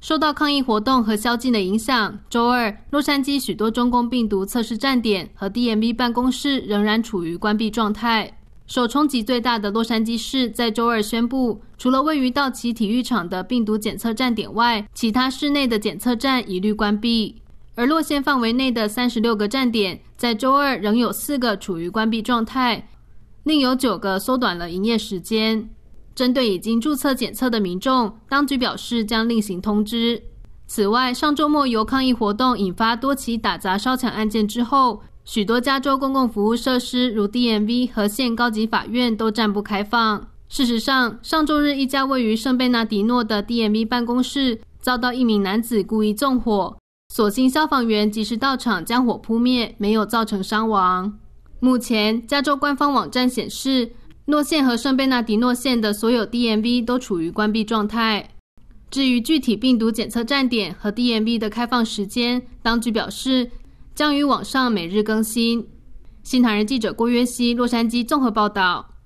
受到抗议活动和宵禁的影响，周二，洛杉矶许多中共病毒测试站点和 DMV 办公室仍然处于关闭状态。首冲击最大的洛杉矶市在周二宣布，除了位于道奇体育场的病毒检测站点外，其他市内的检测站一律关闭。而落县范围内的三十六个站点，在周二仍有四个处于关闭状态，另有九个缩短了营业时间。针对已经注册检测的民众，当局表示将另行通知。此外，上周末由抗议活动引发多起打砸烧抢案件之后，许多加州公共服务设施，如 D.M.V. 和县高级法院，都暂不开放。事实上，上周日一家位于圣贝纳迪诺的 D.M.V. 办公室遭到一名男子故意纵火，所幸消防员及时到场将火扑灭，没有造成伤亡。目前，加州官方网站显示。诺县和圣贝纳迪诺县的所有 DMV 都处于关闭状态。至于具体病毒检测站点和 DMV 的开放时间，当局表示将于网上每日更新。新唐人记者郭约西，洛杉矶综合报道。